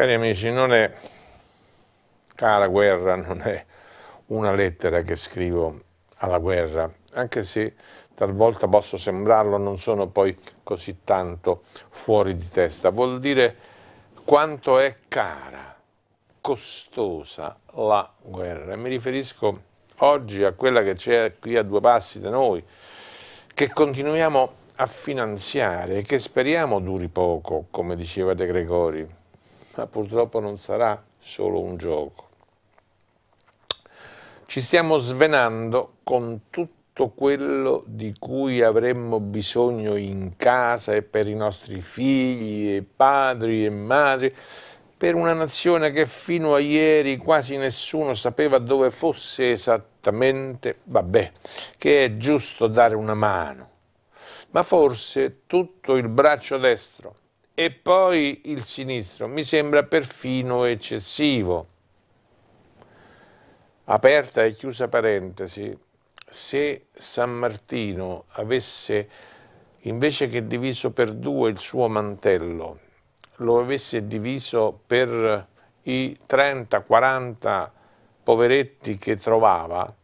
Cari amici, non è, cara guerra, non è una lettera che scrivo alla guerra, anche se talvolta posso sembrarlo, non sono poi così tanto fuori di testa. Vuol dire quanto è cara, costosa la guerra. E mi riferisco oggi a quella che c'è qui a due passi da noi, che continuiamo a finanziare e che speriamo duri poco, come diceva De Gregori ma purtroppo non sarà solo un gioco. Ci stiamo svenando con tutto quello di cui avremmo bisogno in casa e per i nostri figli e padri e madri, per una nazione che fino a ieri quasi nessuno sapeva dove fosse esattamente, vabbè, che è giusto dare una mano ma forse tutto il braccio destro e poi il sinistro mi sembra perfino eccessivo. Aperta e chiusa parentesi, se San Martino avesse invece che diviso per due il suo mantello, lo avesse diviso per i 30-40 poveretti che trovava,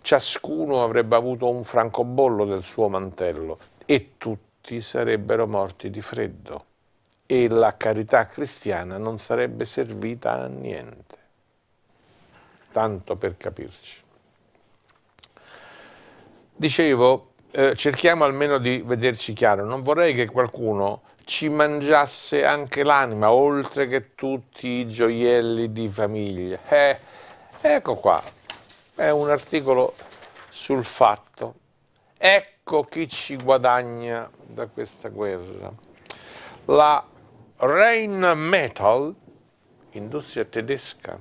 ciascuno avrebbe avuto un francobollo del suo mantello e tutti sarebbero morti di freddo e la carità cristiana non sarebbe servita a niente. Tanto per capirci. Dicevo, eh, cerchiamo almeno di vederci chiaro, non vorrei che qualcuno ci mangiasse anche l'anima, oltre che tutti i gioielli di famiglia. Eh, ecco qua, è un articolo sul fatto. Ecco chi ci guadagna da questa guerra. La Rain Metal, industria tedesca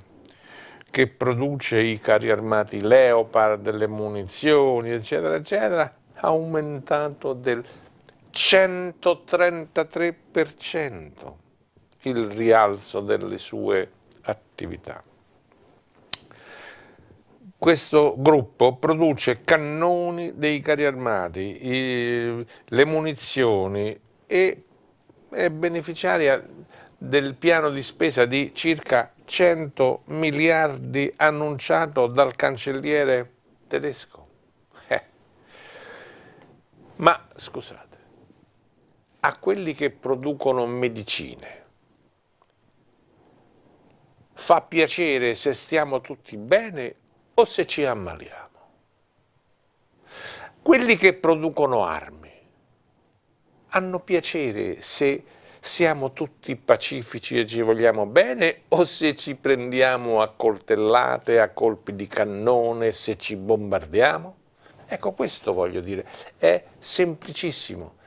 che produce i carri armati Leopard, le munizioni, eccetera, eccetera, ha aumentato del 133% il rialzo delle sue attività. Questo gruppo produce cannoni dei carri armati, i, le munizioni e è beneficiaria del piano di spesa di circa 100 miliardi annunciato dal cancelliere tedesco. Eh. Ma scusate, a quelli che producono medicine fa piacere se stiamo tutti bene o se ci ammaliamo? Quelli che producono armi hanno piacere se siamo tutti pacifici e ci vogliamo bene o se ci prendiamo a coltellate, a colpi di cannone, se ci bombardiamo? Ecco, questo voglio dire, è semplicissimo.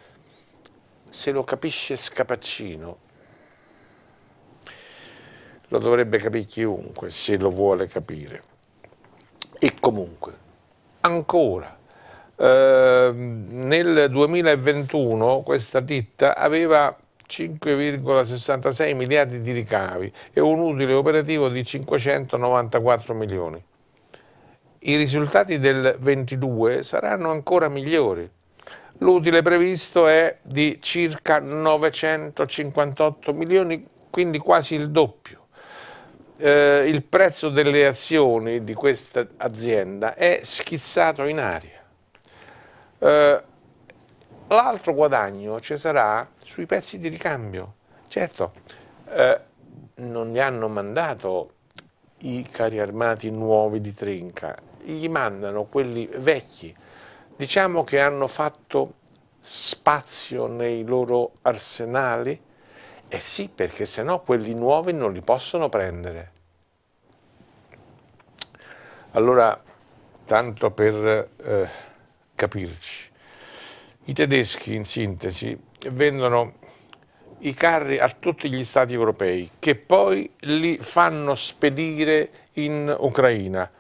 Se lo capisce Scapaccino, lo dovrebbe capire chiunque se lo vuole capire. E comunque, ancora, Ehm, nel 2021 questa ditta aveva 5,66 miliardi di ricavi e un utile operativo di 594 milioni. I risultati del 22 saranno ancora migliori. L'utile previsto è di circa 958 milioni, quindi quasi il doppio. Eh, il prezzo delle azioni di questa azienda è schizzato in aria eh, l'altro guadagno ci sarà sui pezzi di ricambio. Certo, eh, non gli hanno mandato i carri armati nuovi di Trinca, gli mandano quelli vecchi. Diciamo che hanno fatto spazio nei loro arsenali? Eh sì, perché sennò quelli nuovi non li possono prendere. Allora, tanto per... Eh, capirci. I tedeschi, in sintesi, vendono i carri a tutti gli stati europei che poi li fanno spedire in Ucraina,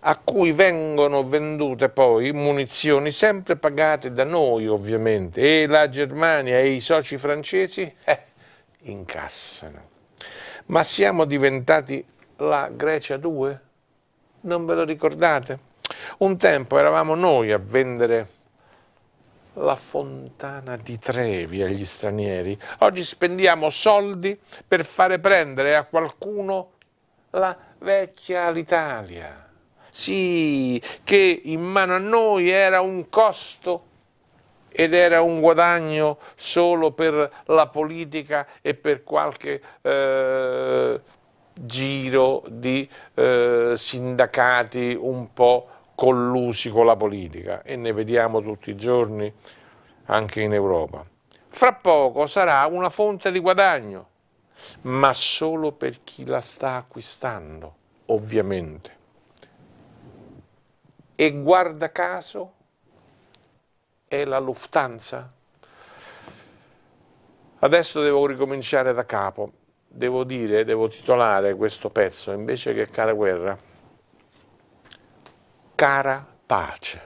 a cui vengono vendute poi munizioni sempre pagate da noi ovviamente e la Germania e i soci francesi eh, incassano. Ma siamo diventati la Grecia 2? Non ve lo ricordate? Un tempo eravamo noi a vendere la fontana di Trevi agli stranieri. Oggi spendiamo soldi per fare prendere a qualcuno la vecchia Alitalia. Sì, che in mano a noi era un costo ed era un guadagno solo per la politica e per qualche eh, giro di eh, sindacati un po' collusi con la politica e ne vediamo tutti i giorni anche in Europa. Fra poco sarà una fonte di guadagno, ma solo per chi la sta acquistando, ovviamente. E guarda caso è la Lufthansa. Adesso devo ricominciare da capo, devo dire, devo titolare questo pezzo invece che cara guerra cara parte.